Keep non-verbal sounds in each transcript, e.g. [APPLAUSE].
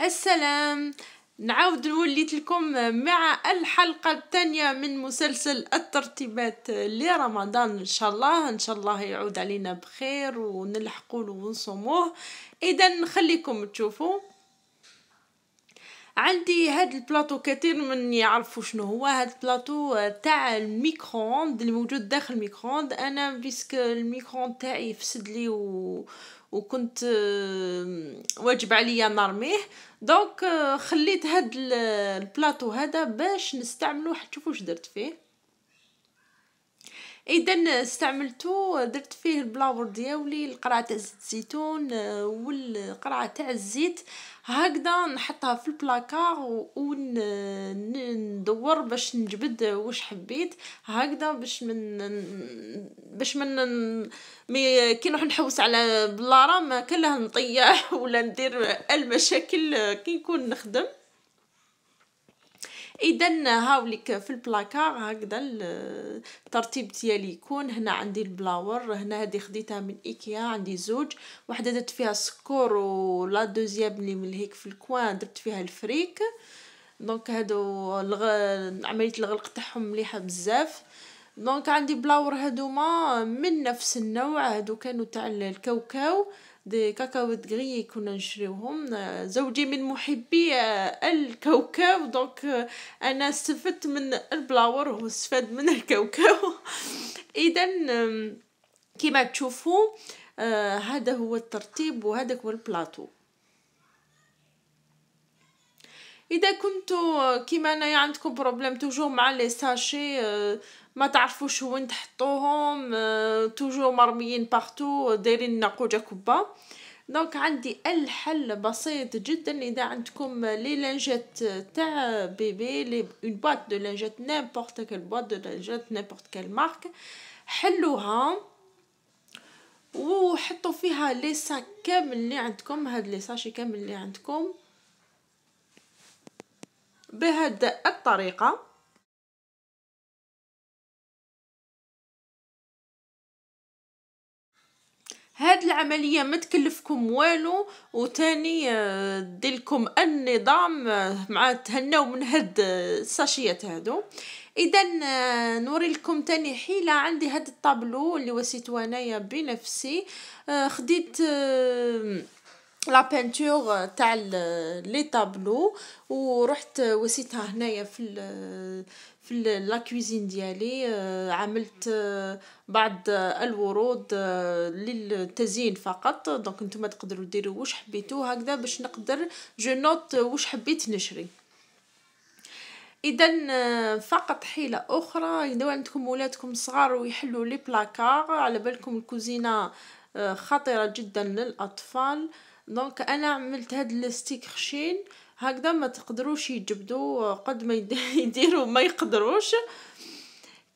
السلام نعاود نوليت لكم مع الحلقة الثانية من مسلسل الترتيبات لرمضان إن شاء الله إن شاء الله يعود علينا بخير ونلحقوه ونصوموه إذا نخليكم تشوفوا عندي هاد البلاطو كثير من يعرفوا شنو هو هاد البلاطو آه، تاع الميكرووند اللي موجود داخل الميكرووند انا بيسك الميكرووند تاعي فسد لي و وكنت واجب عليا نرميه دونك آه، خليت هاد البلاطو هذا باش نستعملو حتشوفو واش درت فيه اذا استعملتو درت فيه البلاور دياولي القرعه تاع زيت الزيتون آه، والقرعه تاع الزيت هكذا نحطها في البلاكار وندور باش نجبد واش حبيت هكذا باش من باش من مي كي نروح نحوس على بلاره ما كان نطيح ولا ندير المشاكل كي نكون نخدم اذا هاوليك في البلاكار هكذا الترتيب ديالي يكون هنا عندي البلاور هنا هذه خديتها من ايكيا عندي زوج واحده درت فيها سكور ولا دوزيام اللي من هيك في الكوان درت فيها الفريك دونك هادو الغ... عمليه الغلق تاعهم مليحه بزاف دونك عندي بلاور هادوما من نفس النوع هادو كانوا تاع الكاوكاو دي كاكاو دغري كنا نشريوهم زوجي من محبي آه، الكاوكاو دونك آه، انا استفدت من البلاور وهو استفاد من الكاوكاو [LAUGHS] اذا كما تشوفوا آه، هذا هو الترتيب وهذا هو البلاطو اذا كنتو كيما انايا عندكم بروبليم توجو مع لي ساشي آه، ما تعرفوش وين تحطوهم توجو آه، مرميين بارتو آه، دايرين ناقوجه كبه دونك عندي الحل بسيط جدا اذا عندكم لي لانجيت تاع بيبي لي اون بواط دو لانجيت نيمبورط كيل بواط دو لانجيت نيمبورط كيل مارك حلوها وحطوا فيها لي ساك كامل اللي عندكم هاد لي ساشي كامل اللي عندكم بهاد الطريقة هاد العملية ما تكلفكم والو وتاني آه، ديلكم النظام آه، مع تهناو من هاد آه، الساشيات هادو اذا نوري لكم تاني حيله عندي هاد الطابلو اللي وسيتو انايا بنفسي خديت لا بينتور euh, تاع لي طابلو ورحت وسيتها هنايا في في لا كوزين ديالي آه، عملت آه، بعض الورود آه، للتزيين فقط دونك نتوما تقدروا ديروا واش حبيتو هكذا باش نقدر جو نوت واش حبيت نشري اذا فقط حيله اخرى اذا عندكم ولادكم صغار ويحلوا لي بلاكار على بالكم الكوزينه خطيره جدا للاطفال دونك انا عملت هاد الستيك خشين هكذا ما تقدروش يجبدوا قد ما [LAUGHS] يديروا ما يقدروش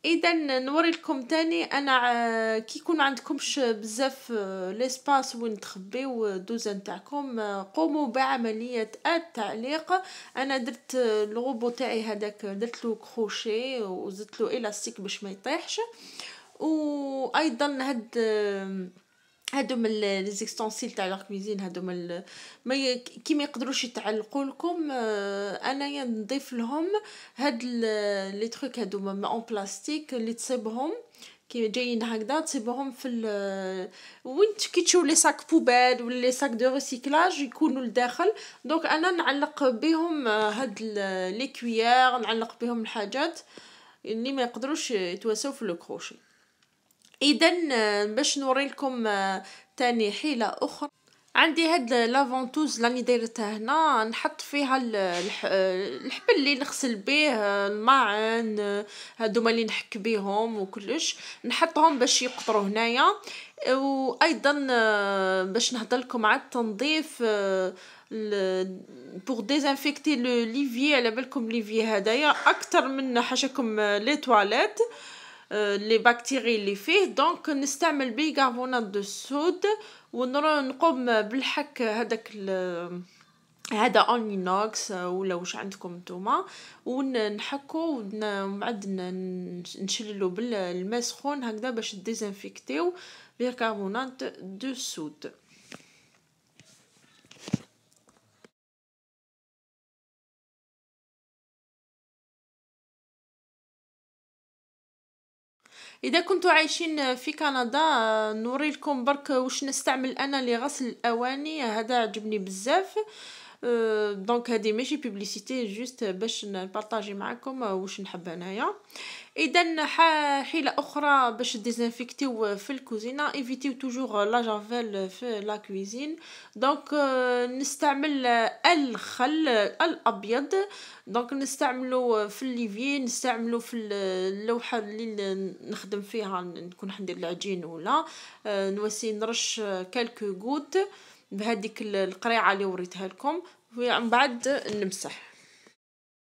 اذا نوري لكم تاني انا كي يكون ما عندكمش بزاف آه، ليسباس وين تخبيو آه، دوزه تاعكم آه، قوموا بعمليه التعليق انا درت الغوبو تاعي هذاك درت له كروشيه وزدت له الاستيك باش ما يطيحش وايضا هاد هادوما لي زيكستونسيل تاع لا كويزين هادوما ال... ما كي ما يقدروش يتعلقوا لكم آه، انايا نضيف لهم هاد لي تروك هادوما اون بلاستيك اللي تصيبهم كي جايين هكذا تصيبهم في ال... وين كي تشوف لي ساك بوبال ولا لي ساك دو ريسيكلاج يكونوا لداخل دونك انا نعلق بهم آه، هاد لي كويير نعلق بهم الحاجات اللي ما يقدروش يتواسوا في الكروشي اذا آه، باش نوري لكم آه، تاني حيله اخرى عندي هاد لافونتوز لاني دايرتها هنا نحط فيها آه، الحبل اللي نغسل به الماعن هادوما اللي نحك بهم وكلش نحطهم باش يقطروا هنايا وايضا باش نهضر لكم على التنظيف بوغ ديزانفيكتي لو ليفي على بالكم ليفي هدايا اكثر من حاشاكم لي تواليت لي بكتيري اللي فيه دونك نستعمل بيكربونات دو الصود ونقوم بالحك هذاك هذا اونينوكس آه، ولا واش عندكم نتوما ونحكو بعد نشللو بالماء سخون هكذا باش ديزانفيكتيو بيكربونات دو صود اذا كنتو عايشين في كندا نوري لكم برك واش نستعمل انا لغسل الاواني هذا عجبني بزاف أه، دونك هذه ماشي بوبليسيتي جوست باش نبارطاجي معكم واش نحب انايا اذا حيله اخرى باش ديزانفيكتيو في الكوزينه ايفيتيو توجور لا جافيل في لا كوزين دونك آه، نستعمل الخل الابيض دونك نستعملو في الليفي نستعملو في اللوحه اللي نخدم فيها نكون حندير العجين ولا آه، نواسي نرش كالكو غوت بهذيك القريعه اللي وريتها لكم ومن بعد نمسح